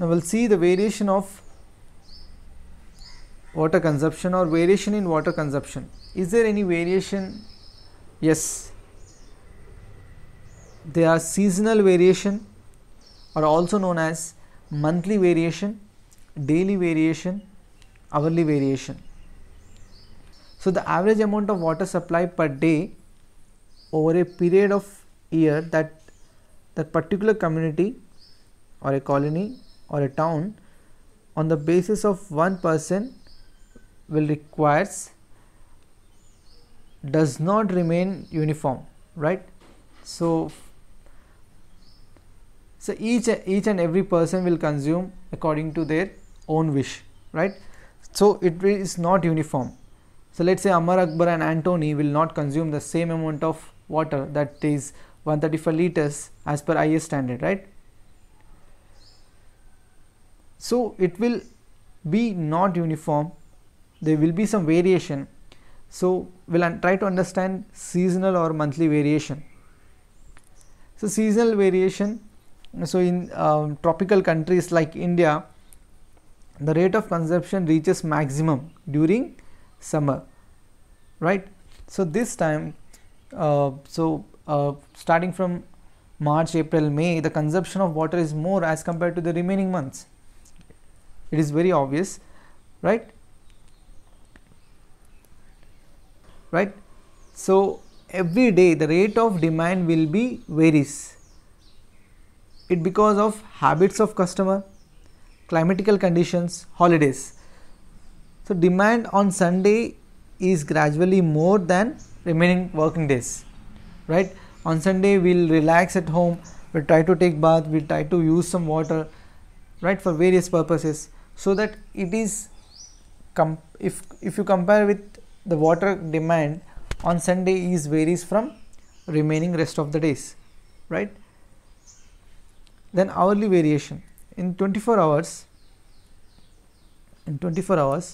Now we'll see the variation of water consumption or variation in water consumption. Is there any variation? Yes, There are seasonal variation or also known as monthly variation, daily variation, hourly variation. So the average amount of water supply per day over a period of year that that particular community or a colony or a town on the basis of one person will requires does not remain uniform right so so each each and every person will consume according to their own wish right so it is not uniform so let's say amar akbar and antony will not consume the same amount of water that is 135 liters as per is standard right so it will be not uniform there will be some variation so we'll try to understand seasonal or monthly variation so seasonal variation so in um, tropical countries like india the rate of consumption reaches maximum during summer right so this time uh, so uh, starting from march april may the consumption of water is more as compared to the remaining months it is very obvious right right so every day the rate of demand will be varies it because of habits of customer climatical conditions holidays so demand on sunday is gradually more than remaining working days right on sunday we'll relax at home we'll try to take bath we'll try to use some water right for various purposes so that it is if if you compare with the water demand on Sunday is varies from remaining rest of the days right then hourly variation in 24 hours in 24 hours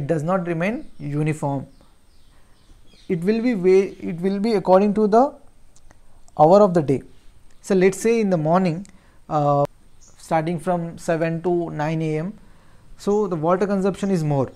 it does not remain uniform it will be way, it will be according to the hour of the day so let's say in the morning uh, starting from 7 to 9 a.m. So the water consumption is more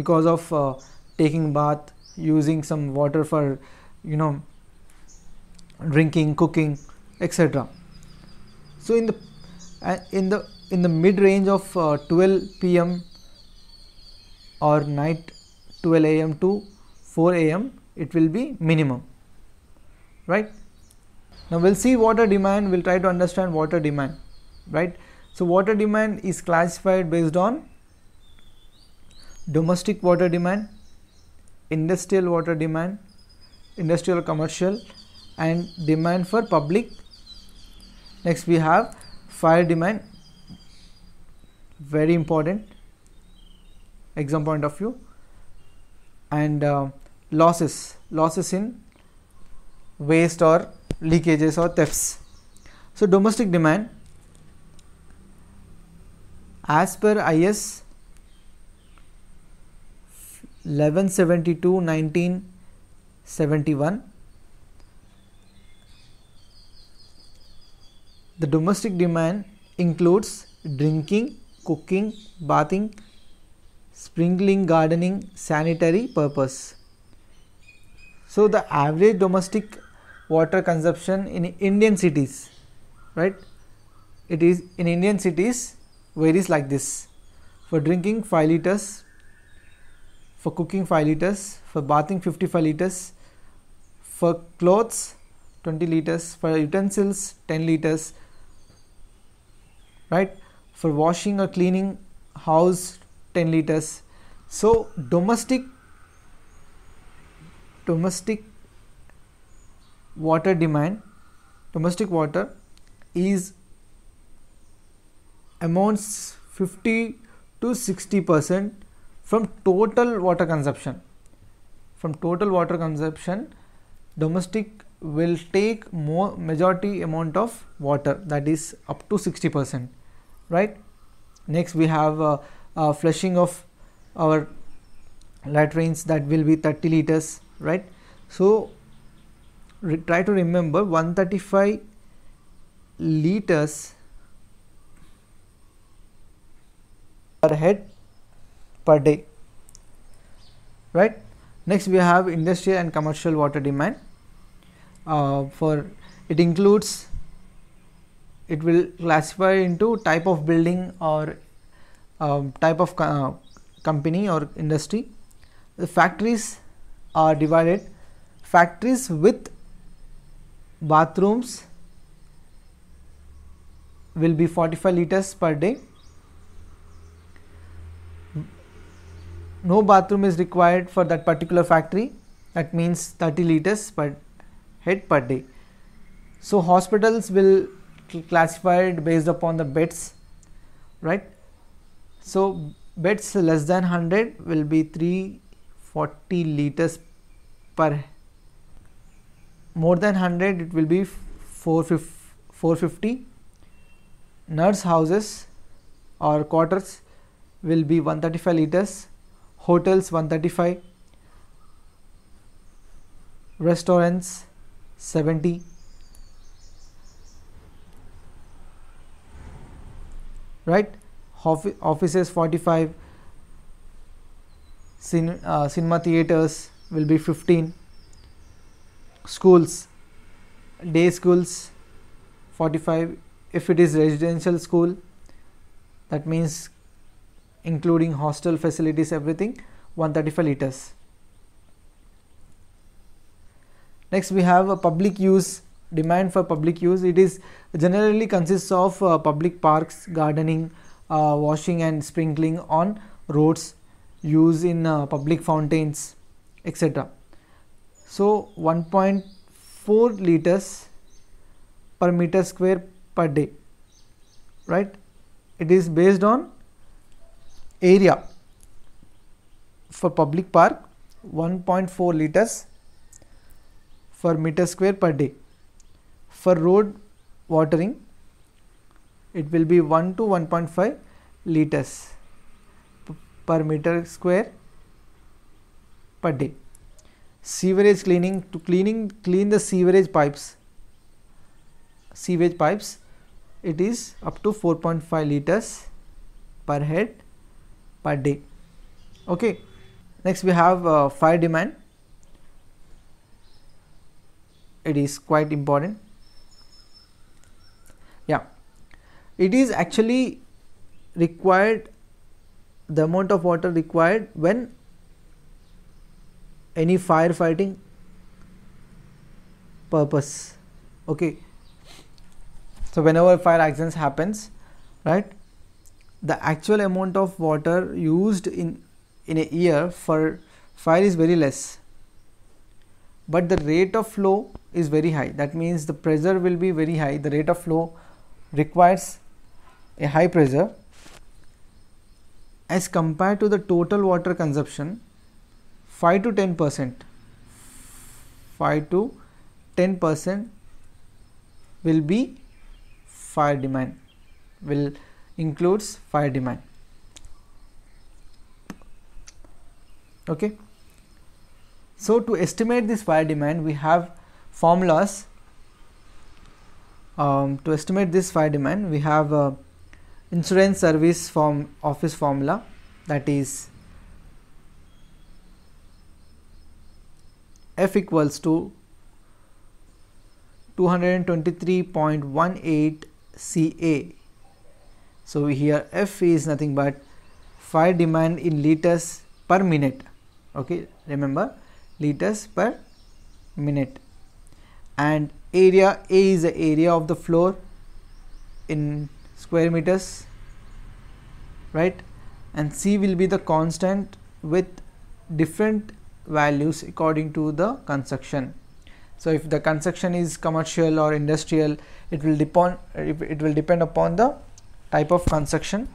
because of uh, taking bath, using some water for you know drinking, cooking, etc. So in the uh, in the in the mid range of uh, 12 p.m. or night 12 a.m. to 4 a.m. it will be minimum right now we'll see water demand we'll try to understand water demand right so water demand is classified based on domestic water demand industrial water demand industrial commercial and demand for public next we have fire demand very important exam point of view and uh, losses losses in waste or leakages or thefts so domestic demand as per IS 1172 1971 the domestic demand includes drinking cooking bathing sprinkling gardening sanitary purpose so the average domestic water consumption in indian cities right it is in indian cities varies like this for drinking 5 liters for cooking 5 liters for bathing 55 liters for clothes 20 liters for utensils 10 liters right for washing or cleaning house 10 liters so domestic domestic water demand domestic water is amounts 50 to 60 percent from total water consumption. From total water consumption, domestic will take more majority amount of water that is up to 60 percent, right? Next we have uh, uh, flushing of our latrines that will be 30 liters, right? So try to remember 135 liters per head per day right next we have industrial and commercial water demand uh, for it includes it will classify into type of building or um, type of uh, company or industry the factories are divided factories with bathrooms will be 45 liters per day no bathroom is required for that particular factory that means 30 liters per head per day so hospitals will classify it based upon the beds right so beds less than 100 will be 340 liters per more than 100 it will be 450 nurse houses or quarters will be 135 liters hotels 135 restaurants 70 right offices 45 Cin uh, cinema theaters will be 15 schools day schools 45 if it is residential school that means including hostel facilities everything 135 liters next we have a public use demand for public use it is generally consists of uh, public parks gardening uh, washing and sprinkling on roads use in uh, public fountains etc so 1.4 liters per meter square per day right it is based on area for public park 1.4 liters for meter square per day. For road watering it will be 1 to 1.5 liters per meter square per day. Sewerage cleaning to cleaning clean the sewerage pipes sewage pipes it is up to 4.5 liters per head per day okay next we have uh, fire demand it is quite important yeah it is actually required the amount of water required when any firefighting purpose okay so whenever fire accidents happens right the actual amount of water used in in a year for fire is very less but the rate of flow is very high that means the pressure will be very high the rate of flow requires a high pressure as compared to the total water consumption 5 to 10 percent 5 to 10 percent will be fire demand will includes fire demand okay so to estimate this fire demand we have formulas um, to estimate this fire demand we have uh, insurance service form office formula that is F equals to 223.18 CA so, here F is nothing but fire demand in liters per minute okay remember liters per minute and area A is the area of the floor in square meters right and C will be the constant with different values according to the construction. So, if the construction is commercial or industrial it will depend it will depend upon the type of construction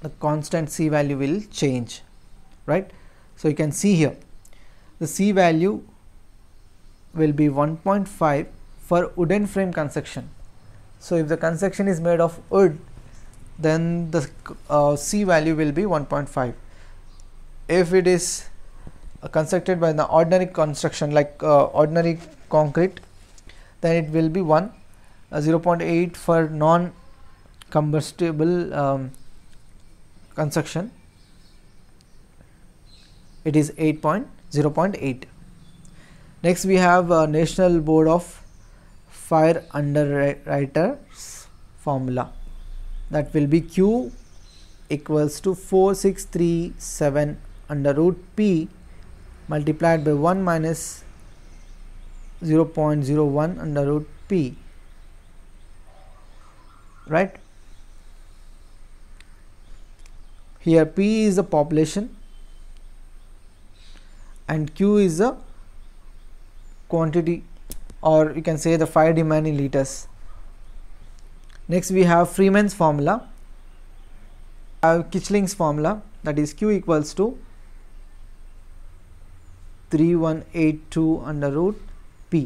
the constant c value will change right so you can see here the c value will be 1.5 for wooden frame construction so if the construction is made of wood then the uh, c value will be 1.5 if it is uh, constructed by the ordinary construction like uh, ordinary concrete then it will be 1 uh, 0.8 for non combustible um, construction it is 8.0.8 next we have uh, national board of fire underwriters formula that will be q equals to 4637 under root p multiplied by 1 minus 0.01 under root p right here p is the population and q is the quantity or you can say the fire demand in liters next we have Freeman's formula we have Kitchling's formula that is q equals to 3182 under root p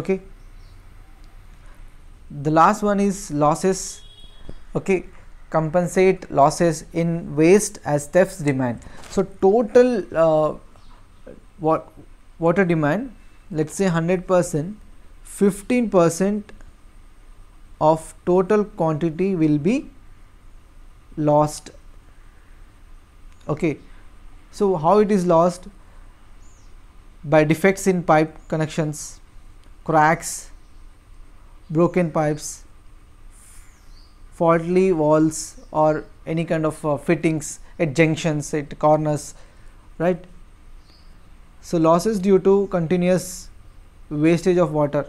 okay the last one is losses okay compensate losses in waste as thefts demand so total uh, what water demand let's say 100 percent 15 percent of total quantity will be lost okay so how it is lost by defects in pipe connections cracks broken pipes faulty walls or any kind of uh, fittings at junctions at corners right so losses due to continuous wastage of water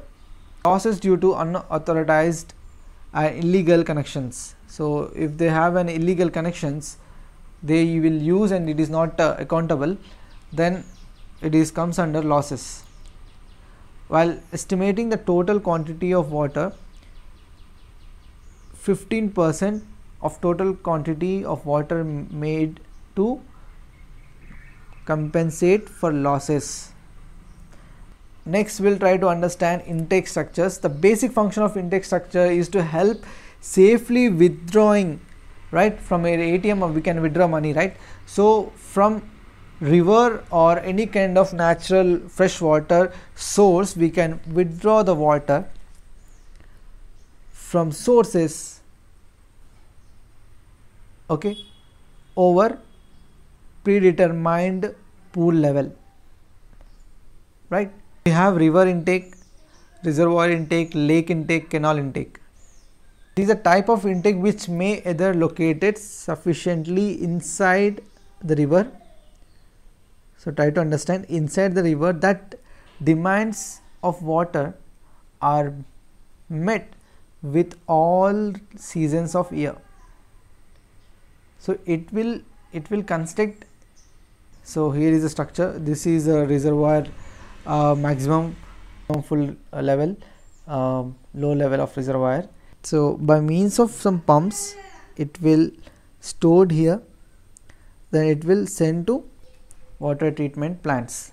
losses due to unauthorized uh, illegal connections so if they have an illegal connections they will use and it is not uh, accountable then it is comes under losses while estimating the total quantity of water 15% of total quantity of water made to compensate for losses. Next we'll try to understand intake structures. The basic function of intake structure is to help safely withdrawing right from an ATM we can withdraw money right. So from river or any kind of natural fresh water source we can withdraw the water from sources okay over predetermined pool level right we have river intake reservoir intake lake intake canal intake these are type of intake which may either located sufficiently inside the river so try to understand inside the river that demands of water are met with all seasons of year so it will it will construct so here is a structure this is a reservoir uh, maximum full uh, level um, low level of reservoir so by means of some pumps it will stored here then it will send to water treatment plants